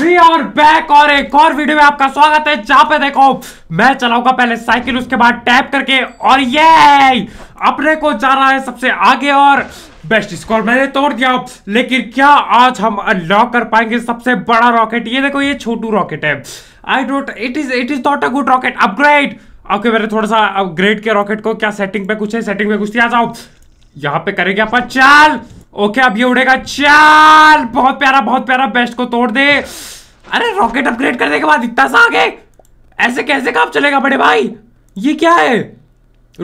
We are back और एक और वीडियो में आपका स्वागत है जहां पे देखो मैं चलाऊंगा पहले साइकिल उसके बाद टैप करके और ये अपने को जा रहा है सबसे आगे और बेस्ट स्कोर मैंने तोड़ दिया लेकिन क्या आज हम अनलॉक कर पाएंगे सबसे बड़ा रॉकेट ये देखो ये छोटू रॉकेट है I don't it is it is not a good rocket upgrade okay मैंने थोड़ा सा अपग्रेड किया रॉकेट को क्या सेटिंग पे कुछ है सेटिंग पे कुछ दिया जाओ यहाँ पे करेंगे अपन चाल ओके अब ये उड़ेगा चार बहुत प्यारा बहुत प्यारा बेस्ट को तोड़ दे अरे रॉकेट अपग्रेड करने के बाद इतना सा आगे ऐसे कैसे काम चलेगा बड़े भाई ये क्या है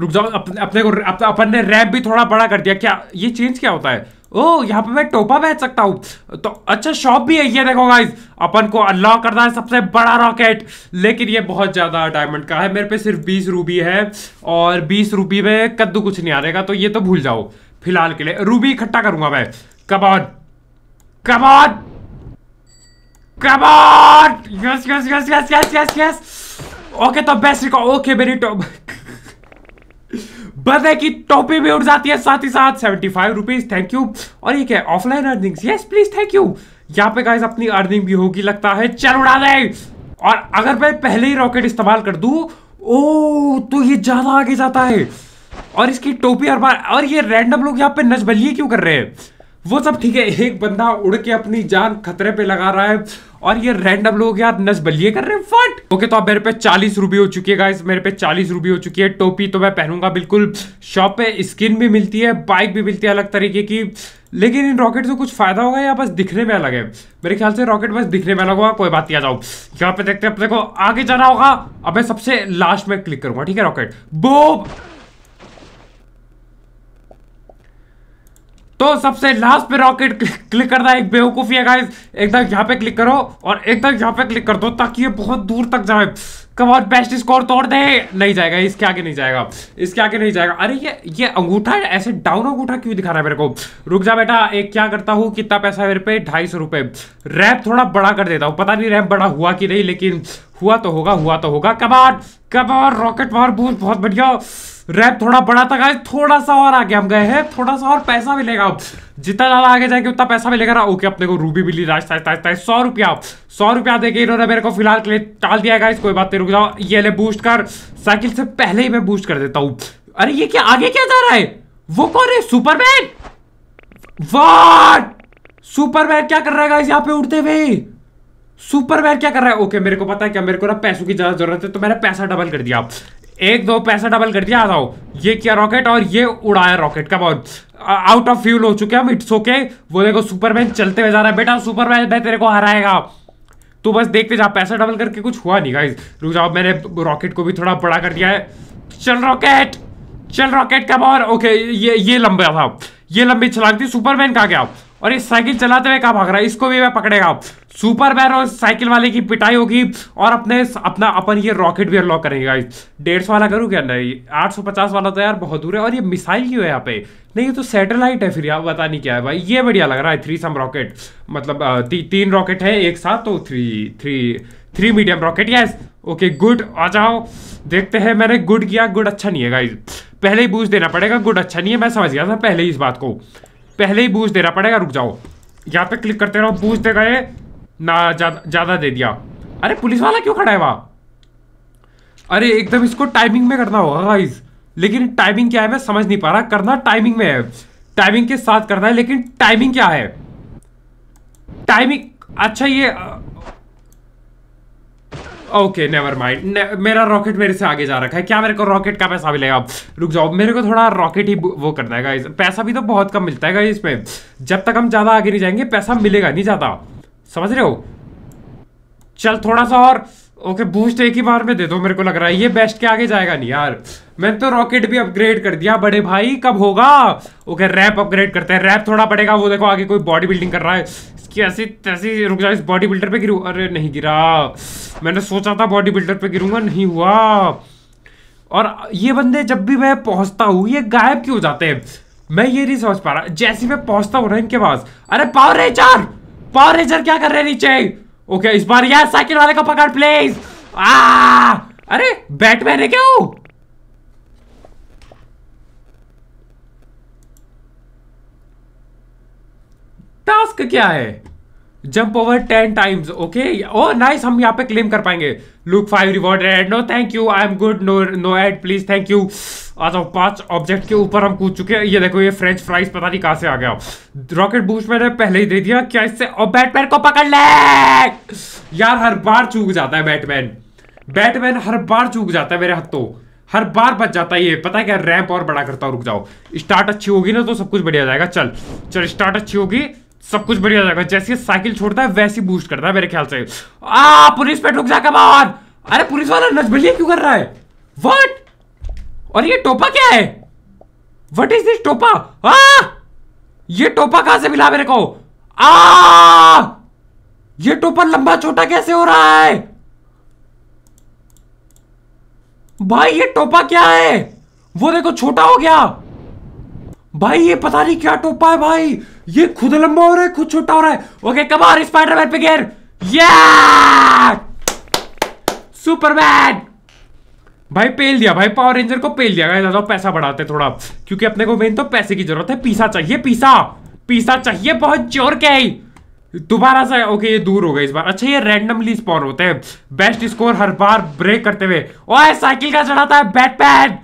रुक जाओ अपने को अपन ने रैप भी थोड़ा बड़ा कर दिया क्या ये चेंज क्या होता है ओ यहाँ पे मैं टोपा बेच सकता हूँ तो अच्छा शॉप भी है ये देखो गाइज अपन को अनलॉक करना है सबसे बड़ा रॉकेट लेकिन ये बहुत ज़्यादा डायमंड का है मेरे पे सिर्फ बीस रूबी है और बीस रूबी में कद्दू कुछ नहीं आ रहेगा तो ये तो भूल जाओ फिलहाल के लिए रूबी इकट्ठा करूंगा मैं come on come on come on yes yes yes yes yes yes yes okay तो बेस्ट रिकॉर्ड ओके मेरी टॉप बदे की टोपी भी उड़ जाती है साथ ही साथ seventy five rupees thank you और ये क्या है offline earning yes please thank you यहाँ पे गाइस अपनी अर्निंग भी होगी लगता है चल उड़ा दे और अगर मैं पहले ही रॉकेट इस्तेमाल कर दू ओ तो ये ज्यादा आगे जाता है और इसकी टोपी और और ये रैंडम लोग यहाँ पे नजबलिए क्यों कर रहे हैं वो सब ठीक है एक बंदा उड़ के अपनी जान खतरे पे लगा रहा है और ये रैंडम लोग यार नस बलिए कर रहे हैं फट ओके तो अब मेरे पे चालीस रूबी हो चुकी है गाइस मेरे पे चालीस रूबी हो चुकी है टोपी तो मैं पहनूंगा बिल्कुल शॉप पे स्किन भी मिलती है बाइक भी मिलती है अलग तरीके की लेकिन इन रॉकेट से कुछ फायदा होगा या बस दिखने में अलग है मेरे ख्याल से रॉकेट बस दिखने में अलग होगा कोई बात किया जाओ यहाँ पे देखते हैं अपने को आगे जाना होगा अब मैं सबसे लास्ट में क्लिक करूंगा ठीक है रॉकेट बोब तो सबसे लास्ट पे रॉकेट क्लिक, करना एक बेवकूफ़ी है गाइस एकदम यहाँ पे क्लिक करो और एकदम यहाँ पे क्लिक कर दो ताकि ये बहुत दूर तक जाए कम और बेस्ट स्कोर तोड़ दे नहीं जाएगा इसके आगे नहीं जाएगा इसके आगे नहीं जाएगा अरे ये ये अंगूठा ऐसे डाउन अंगूठा क्यों दिखा रहा है मेरे को रुक जा बेटा एक क्या करता हूँ कितना पैसा है मेरे पे ढाई सौ रुपये रैप थोड़ा बड़ा कर देता हूँ पता नहीं रैप बड़ा हुआ कि नहीं लेकिन हुआ तो होगा हुआ तो होगा कबार कबार रॉकेट वार बूथ बहुत बढ़िया रैप थोड़ा बड़ा था गाइस थोड़ा सा और आगे हम गए हैं थोड़ा सा और पैसा मिलेगा जितना ज़्यादा आगे जाएंगे उतना पैसा मिलेगा ना ओके अपने को रूबी मिली सौ रुपया सौ रुपया देखे इन्होंने मेरे को फिलहाल के लिए टाल दिया गाइस कोई बात नहीं रुक जाओ ये ले बूस्ट कर साइकिल से पहले ही मैं बूस्ट कर देता हूँ अरे ये क्या आगे क्या जा रहा है वो कौन है सुपरमैन वाट सुपरमैन क्या कर रहा है यहाँ पे उड़ते हुए सुपरमैन क्या कर रहा है ओके मेरे को पता है क्या मेरे को ना पैसों की ज्यादा जरूरत है तो मैंने पैसा डबल कर दिया एक दो पैसा डबल कर दिया आ जाओ ये क्या रॉकेट और ये उड़ाया रॉकेट का बहुत आउट ऑफ फ्यूल हो चुके हम इट्स ओके वो देखो सुपरमैन चलते हुए जा रहा है बेटा सुपरमैन मैं तेरे को हराएगा तो बस देखते जाओ पैसा डबल करके कुछ हुआ नहीं गाइज रुक जाओ मैंने रॉकेट को भी थोड़ा बड़ा कर दिया है चल रॉकेट चल रॉकेट का बॉर ओके ये ये लंबा था ये लंबी छलांग थी सुपरमैन कहा गया और ये साइकिल चलाते हुए कहा भाग रहा है इसको भी मैं पकड़ेगा बैर और साइकिल वाले की पिटाई होगी और अपने अपना अपन ये रॉकेट भी अनलॉक करेंगे गाइस डेढ़ सौ वाला करूँ क्या नहीं आठ सौ पचास वाला तो यार बहुत दूर है और ये मिसाइल क्यों है यहाँ पे नहीं ये तो सैटेलाइट है फिर यार पता नहीं क्या है भाई ये बढ़िया लग रहा है थ्री सम रॉकेट मतलब ती, तीन रॉकेट है एक साथ तो three three three medium rocket yes okay good आ जाओ देखते हैं मैंने गुड किया गुड अच्छा नहीं है गाइज पहले ही बूझ देना पड़ेगा गुड अच्छा नहीं है मैं समझ गया था पहले ही इस बात को पहले ही बूझ दे रहा पड़ेगा रुक जाओ यहाँ पे क्लिक करते रहो बूझ देगा ये ना ज़्यादा दे दिया अरे पुलिस वाला क्यों खड़ा है वहां अरे एकदम इसको टाइमिंग में करना होगा गाइज लेकिन टाइमिंग क्या है मैं समझ नहीं पा रहा करना टाइमिंग में है टाइमिंग के साथ करना है लेकिन टाइमिंग क्या है टाइमिंग अच्छा ये ओके नेवर माइंड मेरा रॉकेट मेरे से आगे जा रखा है क्या मेरे को रॉकेट का पैसा मिलेगा रुक जाओ मेरे को थोड़ा रॉकेट ही वो करना है गाइस पैसा भी तो बहुत कम मिलता है गाइस इसमें जब तक हम ज़्यादा आगे नहीं जाएंगे पैसा मिलेगा नहीं ज़्यादा समझ रहे हो चल थोड़ा सा और ओके बूस्ट एक ही बार में दे दो मेरे को लग रहा है ये बेस्ट के आगे जाएगा नहीं यार मैंने तो रॉकेट भी अपग्रेड कर दिया बड़े भाई कब होगा ओके रैप अपग्रेड करते हैं रैप थोड़ा पड़ेगा वो देखो आगे कोई बॉडी बिल्डिंग कर रहा है इसकी ऐसी तैसी रुक जाए इस बॉडी बिल्डर पर गिरू अरे नहीं गिरा मैंने सोचा था बॉडी बिल्डर पर गिरूंगा नहीं हुआ और ये बंदे जब भी मैं पहुंचता हूँ ये गायब क्यों जाते हैं मैं ये नहीं समझ पा रहा जैसे मैं पहुंचता हूँ ना इनके पास अरे पावर रेजर पावर रेजर क्या कर रहे नीचे ओके इस बार यार साइकिल वाले को पकड़ प्लीज आ अरे बैटमैन है क्या वो टास्क क्या है jump over ten times okay oh nice हम यहाँ पे क्लेम कर पाएंगे look five reward ad no thank you I am good no no ad please thank you आज हम पांच ऑब्जेक्ट के ऊपर हम कूद चुके हैं ये देखो ये फ्रेंच फ्राइज पता नहीं कहाँ से आ गया रॉकेट बूस्ट मैंने पहले ही दे दिया क्या इससे और बैटमैन को पकड़ ले यार हर बार चूक जाता है बैटमैन बैटमैन हर बार चूक जाता है मेरे हाथों हर बार बच जाता है ये पता है क्या रैंप और बड़ा करता हूँ रुक जाओ स्टार्ट अच्छी होगी ना तो सब कुछ बढ़िया जाएगा चल चल स्टार्ट अच्छी होगी सब कुछ बढ़िया जाएगा जैसे साइकिल छोड़ता है वैसे बूस्ट करता है मेरे ख्याल से आ पुलिस पे ठुक जाकर बाहर अरे पुलिस वाला नजबलिया क्यों कर रहा है वट और ये टोपा क्या है वट इज दिस टोपा आ ये टोपा कहां से मिला मेरे को आ ये टोपा लंबा छोटा कैसे हो रहा है भाई ये टोपा क्या है वो देखो छोटा हो गया भाई ये पता नहीं क्या टोपा है भाई ये खुद लंबा हो रहा है खुद छोटा हो रहा है ओके कब कमार स्पाइडरमैन पे गेर सुपरमैन भाई पेल दिया भाई पावर रेंजर को पेल दिया गया ज्यादा पैसा बढ़ाते थोड़ा क्योंकि अपने को मेन तो पैसे की जरूरत है पीसा चाहिए पीसा पीसा चाहिए बहुत जोर के दोबारा से ओके ये दूर हो गए इस बार अच्छा ये रैंडमली स्पॉन होते हैं बेस्ट स्कोर हर बार ब्रेक करते हुए ओए साइकिल का चढ़ाता है बैटमैन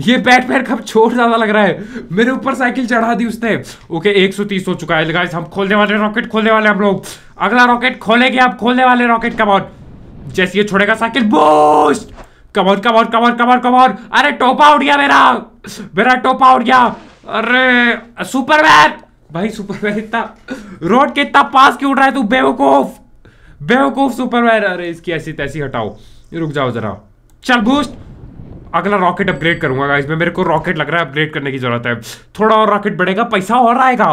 ये बैट पैर कब छोड़ ज्यादा लग रहा है मेरे ऊपर साइकिल चढ़ा दी उसने ओके 130 हो चुका है गाइस हम खोलने वाले रॉकेट खोलने वाले हम लोग अगला रॉकेट खोलेंगे आप खोलने वाले रॉकेट कमॉन जैसे ये छोड़ेगा cycle boost come on come on come on come on come on अरे टोपा उठ गया मेरा मेरा टोपा उठ गया अरे सुपरमैन भाई सुपरमैन इतना रोड के इतना पास क्यों उड़ रहा है तू बेवकूफ बेवकूफ सुपरमैन अरे इसकी ऐसी तैसी हटाओ रुक जाओ जरा चल बूस्ट अगला रॉकेट अपग्रेड करूंगा गाइस मैं मेरे को रॉकेट लग रहा है अपग्रेड करने की जरूरत है थोड़ा और रॉकेट बढ़ेगा पैसा और आएगा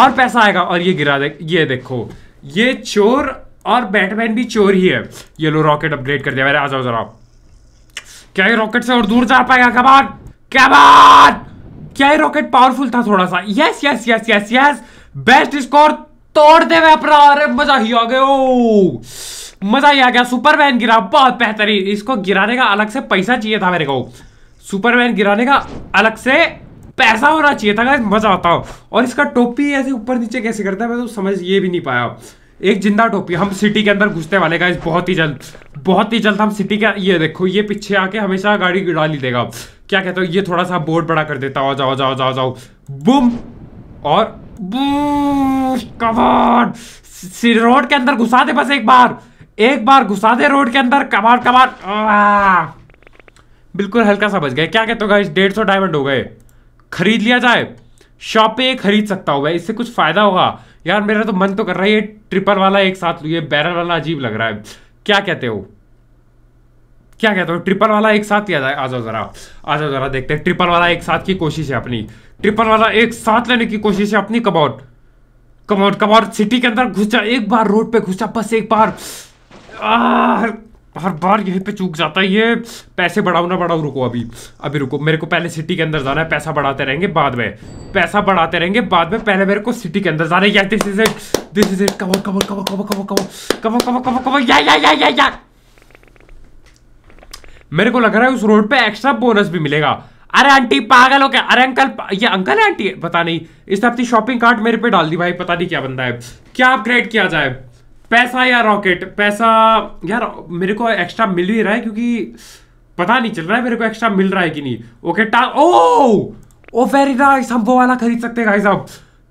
और पैसा आएगा और ये गिरा देख ये देखो ये चोर और बैटमैन भी चोर ही है ये लो रॉकेट अपग्रेड कर दिया मेरे आ जाओ जरा क्या ये रॉकेट से और दूर जा पाएगा कमान कमान क्या ये रॉकेट पावरफुल था थोड़ा सा yes yes yes yes yes best score तोड़ दे मैं अपना अरे मजा ही आ गया मजा ही आ गया सुपरमैन गिरा बहुत बेहतरीन इसको गिराने का अलग से पैसा चाहिए था मेरे को सुपरमैन गिराने का अलग से पैसा होना चाहिए था मजा आता हो और इसका टोपी ऐसे ऊपर नीचे कैसे करता है मैं तो समझ ये भी नहीं पाया एक जिंदा टोपी हम सिटी के अंदर घुसने वाले का बहुत ही जल्द बहुत ही जल्द हम सिटी का ये देखो ये पीछे आके हमेशा गाड़ी गिरा ली देगा क्या कहते हो ये थोड़ा सा बोर्ड बड़ा कर देता हो जाओ जाओ जाओ जाओ बुम और बुम कवर रोड के अंदर घुसा दे बस एक बार एक बार घुसा दे रोड के अंदर कबार कमार बिल्कुल हल्का सा बच गए क्या कहते हो गाइस डेढ़ सौ डायमंड हो गए खरीद लिया जाए शॉप पे खरीद सकता होगा इससे कुछ फायदा होगा यार मेरा तो मन तो कर रहा है ये ट्रिपल वाला एक साथ ये बैरल वाला अजीब लग रहा है क्या कहते हो क्या कहते हो ट्रिपल वाला एक साथ ही आ जाओ जरा आ जाओ जरा देखते हैं ट्रिपल वाला एक साथ की कोशिश है अपनी ट्रिपल वाला एक साथ लेने की कोशिश है अपनी कबाउट कमौट कमौट सिटी के अंदर घुस एक बार रोड पे घुसा बस एक बार हर बार यहीं पे चूक जाता है ये पैसे बढ़ाओ ना बढ़ाओ रुको अभी अभी रुको मेरे को पहले सिटी के अंदर जाना है पैसा बढ़ाते रहेंगे बाद में पैसा बढ़ाते रहेंगे बाद में पहले मेरे को सिटी के अंदर जाना है यार this is it this is it cover cover cover cover cover cover cover cover cover cover या या या या मेरे को लग रहा है उस रोड पे एक्स्ट्रा बोनस भी मिलेगा अरे आंटी पागल हो क्या अरे अंकल ये अंकल है आंटी पता नहीं इसने अपनी शॉपिंग कार्ट मेरे पे डाल दी भाई पता नहीं क्या बंदा है क्या अपग्रेड किया जाए पैसा या रॉकेट पैसा यार मेरे को एक्स्ट्रा मिल ही रहा है क्योंकि पता नहीं चल रहा है मेरे को एक्स्ट्रा मिल रहा है कि नहीं ओके टा ओ ओ वेरी नाइस हम वो वाला खरीद सकते हैं साहब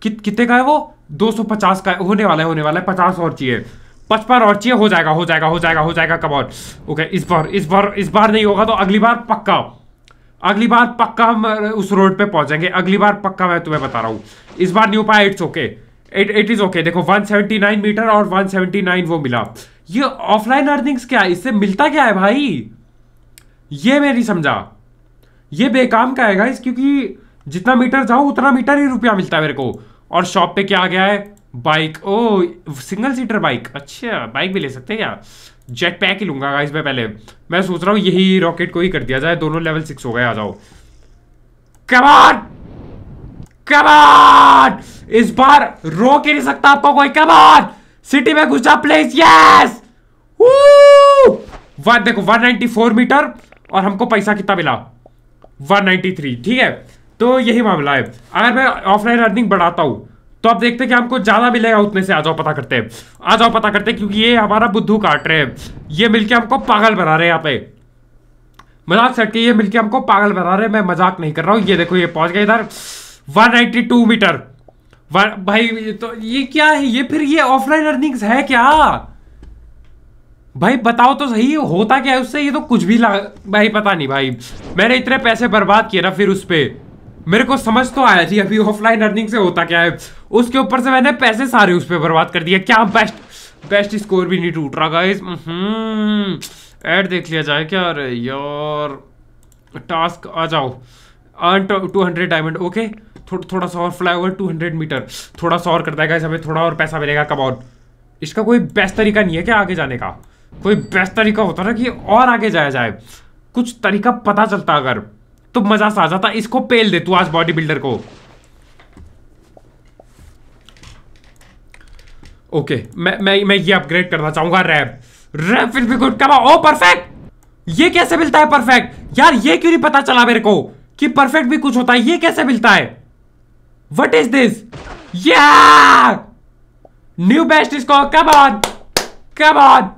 कितने का है वो 250 का होने वाला है होने वाला है पचास और चाहिए पचपन और चाहिए हो जाएगा हो जाएगा हो जाएगा हो जाएगा कब और ओके इस बार इस बार इस बार नहीं होगा तो अगली बार पक्का अगली बार पक्का हम उस रोड पे पहुंचेंगे अगली बार पक्का मैं तुम्हें बता रहा हूँ इस बार नहीं हो पाया it's okay okay. It it is okay देखो 179 मीटर और 179 वो मिला ये ऑफलाइन अर्निंग्स क्या है इससे मिलता क्या है भाई ये मैं नहीं समझा ये बेकाम का है गाइस क्योंकि जितना मीटर जाऊँ उतना मीटर ही रुपया मिलता है मेरे को और शॉप पे क्या आ गया है bike oh single seater bike अच्छा बाइक भी ले सकते हैं क्या जेट पैक ही लूंगा गाइस मैं पहले मैं सोच रहा हूँ यही रॉकेट को ही कर दिया जाए दोनों लेवल सिक्स हो गए आ जाओ कमान कमान इस बार रोक ही नहीं सकता आपको कोई कमान सिटी में घुसा प्लेस यस वन देखो 194 मीटर और हमको पैसा कितना मिला 193 ठीक है तो यही मामला है अगर मैं ऑफलाइन अर्निंग बढ़ाता हूं तो आप देखते हैं कि हमको ज़्यादा मिलेगा उतने से आ जाओ पता करते हैं आ जाओ पता करते हैं क्योंकि ये हमारा बुद्धू काट रहे हैं ये मिलके हमको पागल बना रहे हैं यहाँ पे मजाक सट के ये मिलके हमको पागल बना रहे हैं मैं मजाक नहीं कर रहा हूँ ये देखो ये पहुंच गए इधर 192 मीटर भाई तो ये क्या है ये फिर ये ऑफलाइन अर्निंग्स है क्या भाई बताओ तो सही होता क्या है उससे ये तो कुछ भी ला भाई पता नहीं भाई मैंने इतने पैसे बर्बाद किए ना फिर उस पर मेरे को समझ तो आया जी अभी ऑफलाइन अर्निंग से होता क्या है उसके ऊपर से मैंने पैसे सारे उस पर बर्बाद कर दिया क्या बेस्ट बेस्ट स्कोर भी नहीं टूट रहा गाइस ऐड हम्म। देख लिया जाए क्या अरे यार टास्क आ जाओ earn two hundred diamond okay थोड़ा सा और fly over two hundred meter थोड़ा सा और करता है हमें थोड़ा और पैसा मिलेगा कमाउन इसका कोई बेस्ट तरीका नहीं है क्या आगे जाने का कोई बेस्ट तरीका होता ना कि और आगे जाया जाए कुछ तरीका पता चलता अगर तो मजा सा आ जाता इसको पेल दे तू आज बॉडी बिल्डर को ओके मैं मैं मैं ये अपग्रेड करना चाहूंगा रैप रैप फिर भी गुड कमा ओ परफेक्ट ये कैसे मिलता है परफेक्ट यार ये क्यों नहीं पता चला मेरे को कि परफेक्ट भी कुछ होता है ये कैसे मिलता है what is this new best इसको कब ऑन कब ऑन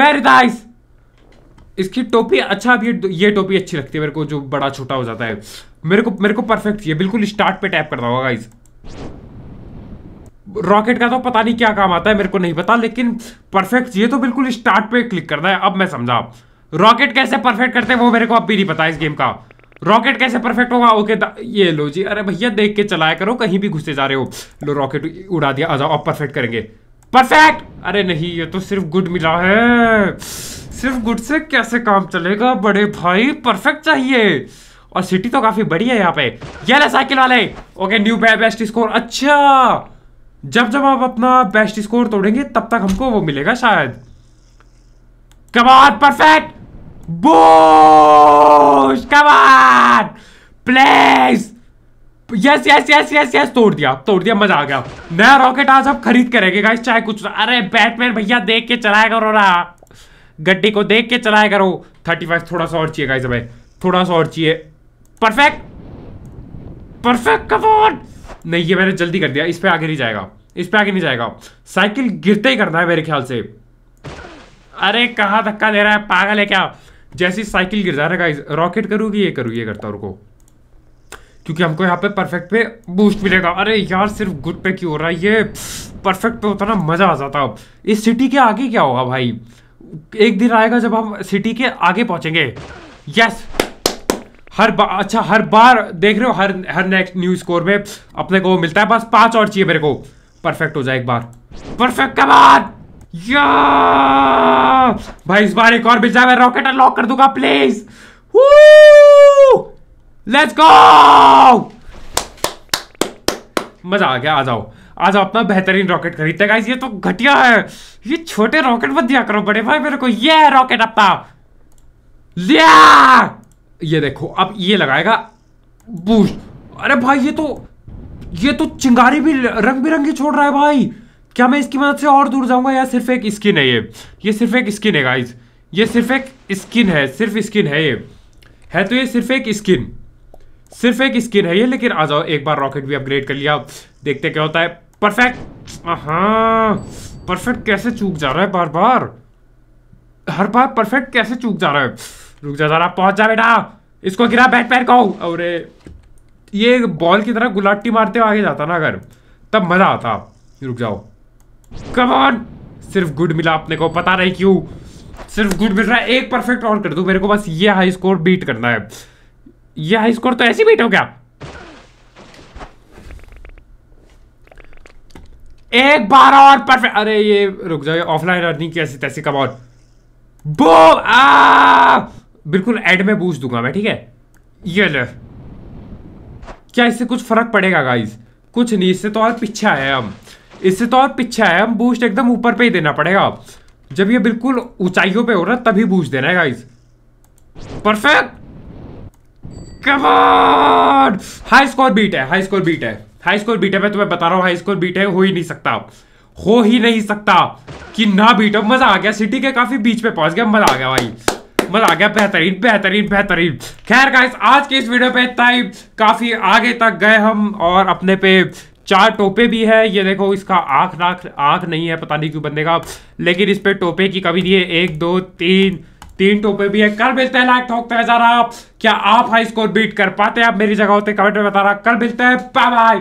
वेरी नाइस इसकी टोपी अच्छा भी ये टोपी अच्छी लगती है मेरे को जो बड़ा छोटा हो जाता है मेरे को मेरे को परफेक्ट चाहिए बिल्कुल स्टार्ट पे टैप करता होगा गाइस रॉकेट का तो पता नहीं क्या काम आता है मेरे को नहीं पता लेकिन परफेक्ट ये तो बिल्कुल स्टार्ट पे क्लिक करना है अब मैं समझा रॉकेट कैसे परफेक्ट करते हैं वो मेरे को अब भी नहीं पता इस गेम का रॉकेट कैसे परफेक्ट होगा ओके ये लो जी अरे भैया देख के चलाया करो कहीं भी घुसे जा रहे हो लो रॉकेट उड़ा दिया आ जाओ अब परफेक्ट करेंगे परफेक्ट अरे नहीं ये तो सिर्फ गुड मिला है सिर्फ गुड से कैसे काम चलेगा बड़े भाई परफेक्ट चाहिए और सिटी तो काफी बड़ी है यहाँ पे ये ले साइकिल वाले ओके न्यू बेस्ट स्कोर अच्छा जब जब आप अपना बेस्ट स्कोर तोड़ेंगे तब तक हमको वो मिलेगा शायद कमाल परफेक्ट बोश Come on! Please! Yes yes yes yes yes तोड़ दिया तोड़ दिया मजा आ गया नया रॉकेट आज आप खरीद के रहेंगे गाइस चाहे कुछ अरे बैटमैन भैया देख के चलाया करो ना गड्डी को देख के चलाया करो थर्टी फाइव थोड़ा सा और चाहिए गाइस भाई थोड़ा सा और चाहिए परफेक्ट परफेक्ट कम नहीं ये मैंने जल्दी कर दिया इस पर आगे नहीं जाएगा इस पर आगे नहीं जाएगा साइकिल गिरते ही करना है मेरे ख्याल से अरे कहाँ धक्का दे रहा है पागल है क्या जैसी साइकिल गिर जा रहा है रॉकेट करूँगी ये करूँ ये करता रुको क्योंकि हमको यहाँ पे परफेक्ट पे बूस्ट मिलेगा अरे यार सिर्फ गुड पे क्यों हो रहा है ये परफेक्ट पे होता ना मज़ा आ जाता अब इस सिटी के आगे क्या होगा भाई एक दिन आएगा जब हम सिटी के आगे पहुँचेंगे यस हर बार अच्छा हर बार देख रहे हो हर हर नेक्स्ट न्यू स्कोर में अपने को मिलता है बस पाँच और चाहिए मेरे को परफेक्ट हो जाए एक बार परफेक्ट का कमान या भाई इस बार एक और बिजा मैं रॉकेट अनलॉक कर दूंगा प्लीज लेट्स गो मजा आ गया आ जाओ आज अपना बेहतरीन रॉकेट खरीदते गाइस ये तो घटिया है ये छोटे रॉकेट मत दिया करो बड़े भाई मेरे को ये रॉकेट अपना लिया ये देखो अब ये लगाएगा बूस्ट अरे भाई ये तो ये तो चिंगारी भी रंग बिरंगी छोड़ रहा है भाई क्या मैं इसकी मदद से और दूर जाऊंगा या सिर्फ एक स्किन है ये ये सिर्फ एक स्किन है गाइज ये सिर्फ एक स्किन है सिर्फ स्किन है ये है तो ये सिर्फ एक स्किन सिर्फ एक स्किन है ये लेकिन आ जाओ एक बार रॉकेट भी अपग्रेड कर लिया देखते क्या होता है परफेक्ट हाँ परफेक्ट कैसे चूक जा रहा है बार बार हर बार परफेक्ट कैसे चूक जा रहा है रुक जा रहा पहुंच जा बेटा इसको गिरा बैट पैर कहो और ये बॉल की तरह गुलाटी मारते हुए आगे जाता ना अगर तब मज़ा आता रुक जाओ कम ऑन सिर्फ गुड मिला अपने को पता नहीं क्यों सिर्फ गुड मिल रहा है एक परफेक्ट और कर दो मेरे को बस ये हाई स्कोर बीट करना है ये हाई स्कोर तो ऐसे बीट हो क्या एक बार और परफेक्ट अरे ये रुक जाओ ऑफलाइन अर्निंग कैसी तैसी कम और बो आ बिल्कुल एड में पूछ दूंगा मैं ठीक है ये ले क्या इससे कुछ फर्क पड़ेगा गाइस कुछ नहीं इससे तो और पीछे आए हम इससे तो आप पीछे आए हम बूस्ट एकदम ऊपर पे ही देना पड़ेगा आप जब ये बिल्कुल ऊंचाइयों पे हो रहा तभी बूस्ट देना है guys perfect come on high score beat है हाई स्कोर बीट है हाई स्कोर बीट है मैं तुम्हें बता रहा हूँ हाई स्कोर बीट है हो ही नहीं सकता आप हो ही नहीं सकता कि ना बीट अब मजा आ गया सिटी के काफी बीच पे पहुंच गया मजा आ गया भाई मजा आ गया बेहतरीन बेहतरीन बेहतरीन खैर गाइस आज के इस वीडियो पे इतना ही काफी आगे तक गए हम और अपने पे चार टोपे भी है ये देखो इसका आँख नाक आँख नहीं है पता नहीं क्यों बंदे का लेकिन इस पर टोपे की कभी नहीं है एक दो तीन तीन टोपे भी है कल मिलते हैं लाइक ठोकते हैं जरा क्या आप हाई स्कोर बीट कर पाते हैं आप मेरी जगह होते कमेंट में बता रहा कल मिलते हैं बाय बाय